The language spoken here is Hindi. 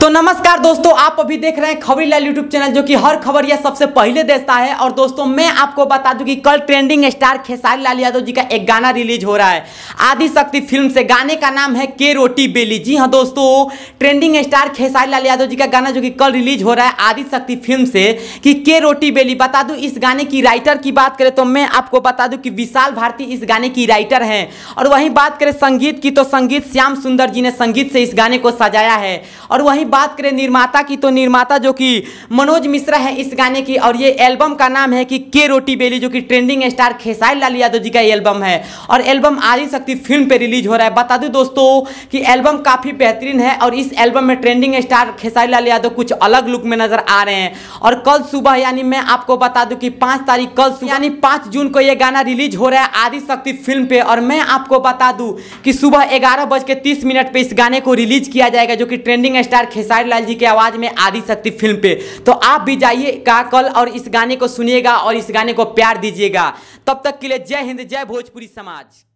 तो नमस्कार दोस्तों आप अभी देख रहे हैं खबरी लाल यूट्यूब चैनल जो कि हर खबर यह सबसे पहले देता है और दोस्तों मैं आपको बता दूं कि कल ट्रेंडिंग स्टार खेसारी लाल यादव जी का एक गाना रिलीज हो रहा है आदि शक्ति फिल्म से गाने का नाम है के रोटी बेली जी हाँ दोस्तों ट्रेंडिंग स्टार खेसारी लाल यादव जी का गाना जो कि कल रिलीज हो रहा है आदिशक्ति फिल्म से कि के रोटी बेली बता दूँ इस गाने की राइटर की बात करें तो मैं आपको बता दूँ कि विशाल भारती इस गाने की राइटर हैं और वहीं बात करें संगीत की तो संगीत श्याम सुंदर जी ने संगीत से इस गाने को सजाया है और वहीं बात करें निर्माता की तो निर्माता जो कि मनोज मिश्रा है इस गाने की और ये एल्बम का नाम है कि के रोटी बेली जो कि ट्रेंडिंग स्टार खेसाई लाल यादव जी का एल्बम है और एल्बम आदि शक्ति फिल्म पे रिलीज हो रहा है बता दूं दोस्तों कि एल्बम काफ़ी बेहतरीन है और इस एल्बम में ट्रेंडिंग स्टार खेसाई लाल यादव कुछ अलग लुक में नजर आ रहे हैं और कल सुबह यानी मैं आपको बता दूं कि पाँच तारीख कल सुबह यानी पाँच जून को यह गाना रिलीज हो रहा है आदि शक्ति फिल्म पे और मैं आपको बता दूं कि सुबह ग्यारह बज के तीस मिनट पर इस गाने को रिलीज किया जाएगा जो कि ट्रेंडिंग स्टार खेसारी लाल जी के आवाज़ में आदि शक्ति फिल्म पे तो आप भी जाइएगा कल और इस गाने को सुनिएगा और इस गाने को प्यार दीजिएगा तब तक के लिए जय हिंद जय भोजपुरी समाज